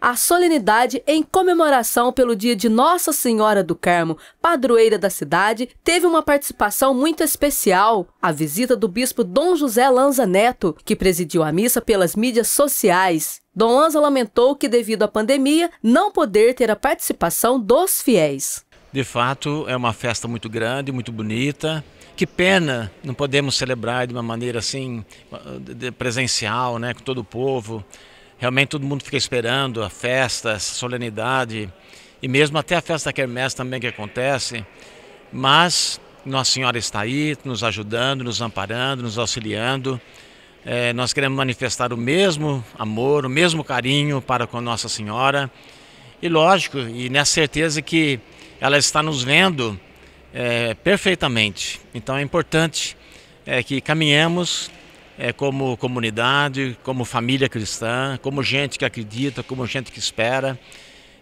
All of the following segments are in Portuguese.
a solenidade em comemoração pelo dia de Nossa Senhora do Carmo, padroeira da cidade, teve uma participação muito especial, a visita do bispo Dom José Lanza Neto, que presidiu a missa pelas mídias sociais. Dom Lanza lamentou que, devido à pandemia, não poder ter a participação dos fiéis. De fato, é uma festa muito grande, muito bonita. Que pena não podemos celebrar de uma maneira assim presencial, né, com todo o povo. Realmente todo mundo fica esperando a festa, a solenidade, e mesmo até a festa da quermesse também que acontece. Mas Nossa Senhora está aí, nos ajudando, nos amparando, nos auxiliando. É, nós queremos manifestar o mesmo amor, o mesmo carinho para com Nossa Senhora. E lógico, e nessa certeza que ela está nos vendo é, perfeitamente. Então é importante é, que caminhemos é, como comunidade, como família cristã, como gente que acredita, como gente que espera.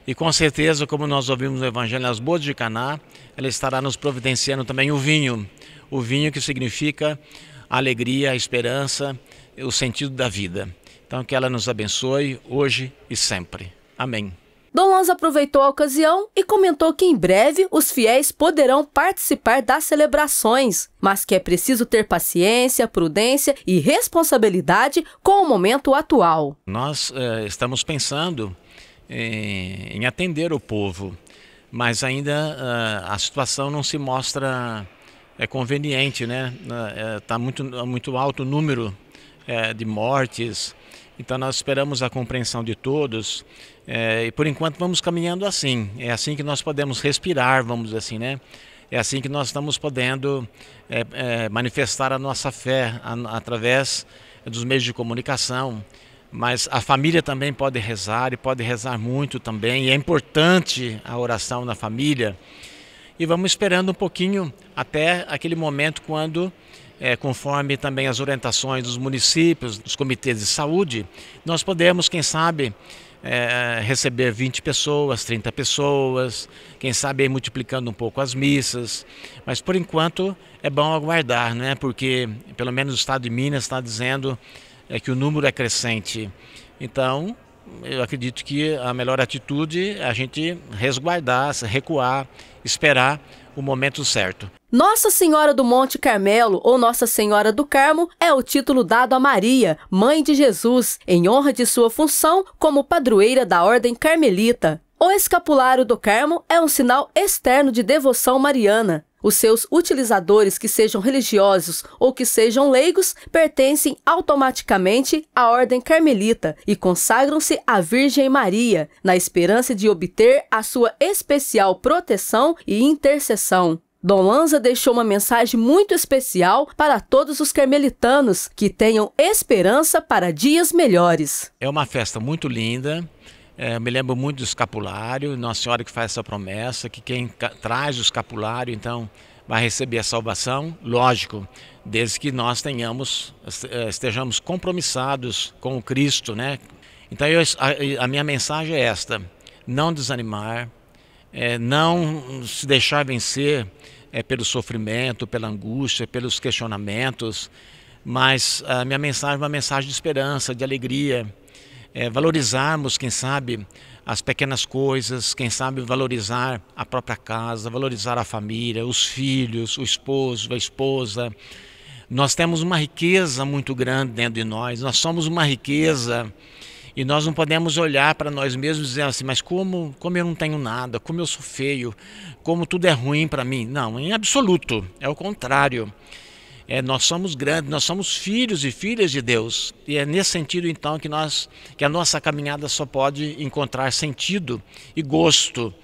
E com certeza, como nós ouvimos no Evangelho nas bodas de Caná, ela estará nos providenciando também o vinho. O vinho que significa a alegria, a esperança, o sentido da vida. Então que ela nos abençoe hoje e sempre. Amém. Dom Lanza aproveitou a ocasião e comentou que em breve os fiéis poderão participar das celebrações, mas que é preciso ter paciência, prudência e responsabilidade com o momento atual. Nós uh, estamos pensando em, eh, em, atender o povo, mas ainda uh, a situação não se mostra é conveniente, né? Está uh, muito, muito alto o número de mortes. Então nós esperamos a compreensão de todos é, e por enquanto vamos caminhando assim. É assim que nós podemos respirar, vamos dizer assim, né? É assim que nós estamos podendo é, é, manifestar a nossa fé a, através dos meios de comunicação. Mas a família também pode rezar e pode rezar muito também. E é importante a oração na família. E vamos esperando um pouquinho até aquele momento quando é, conforme também as orientações dos municípios, dos comitês de saúde, nós podemos, quem sabe, é, receber 20 pessoas, 30 pessoas, quem sabe multiplicando um pouco as missas. Mas por enquanto é bom aguardar, né? porque pelo menos o Estado de Minas está dizendo é, que o número é crescente. Então, eu acredito que a melhor atitude é a gente resguardar, recuar, esperar o momento certo. Nossa Senhora do Monte Carmelo ou Nossa Senhora do Carmo é o título dado a Maria, mãe de Jesus, em honra de sua função como padroeira da Ordem Carmelita. O escapulário do Carmo é um sinal externo de devoção mariana. Os seus utilizadores, que sejam religiosos ou que sejam leigos, pertencem automaticamente à Ordem Carmelita e consagram-se à Virgem Maria, na esperança de obter a sua especial proteção e intercessão. Dom Lanza deixou uma mensagem muito especial para todos os carmelitanos que tenham esperança para dias melhores. É uma festa muito linda. É, me lembro muito do escapulário, Nossa Senhora que faz essa promessa, que quem traz o escapulário, então, vai receber a salvação, lógico, desde que nós tenhamos, eh, estejamos compromissados com o Cristo, né? Então, eu, a, a minha mensagem é esta, não desanimar, é, não se deixar vencer é, pelo sofrimento, pela angústia, pelos questionamentos, mas a minha mensagem é uma mensagem de esperança, de alegria. É, valorizarmos, quem sabe, as pequenas coisas, quem sabe valorizar a própria casa, valorizar a família, os filhos, o esposo, a esposa. Nós temos uma riqueza muito grande dentro de nós, nós somos uma riqueza e nós não podemos olhar para nós mesmos dizendo assim, mas como, como eu não tenho nada, como eu sou feio, como tudo é ruim para mim. Não, em absoluto, é o contrário. É, nós somos grandes, nós somos filhos e filhas de Deus. E é nesse sentido, então, que, nós, que a nossa caminhada só pode encontrar sentido e gosto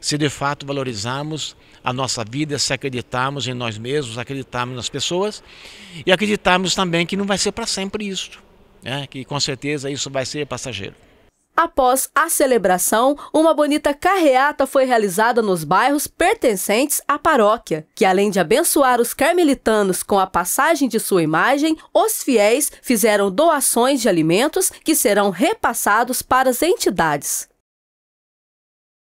se de fato valorizarmos a nossa vida, se acreditarmos em nós mesmos, acreditarmos nas pessoas e acreditarmos também que não vai ser para sempre isso né, que com certeza isso vai ser passageiro. Após a celebração, uma bonita carreata foi realizada nos bairros pertencentes à paróquia, que além de abençoar os carmelitanos com a passagem de sua imagem, os fiéis fizeram doações de alimentos que serão repassados para as entidades.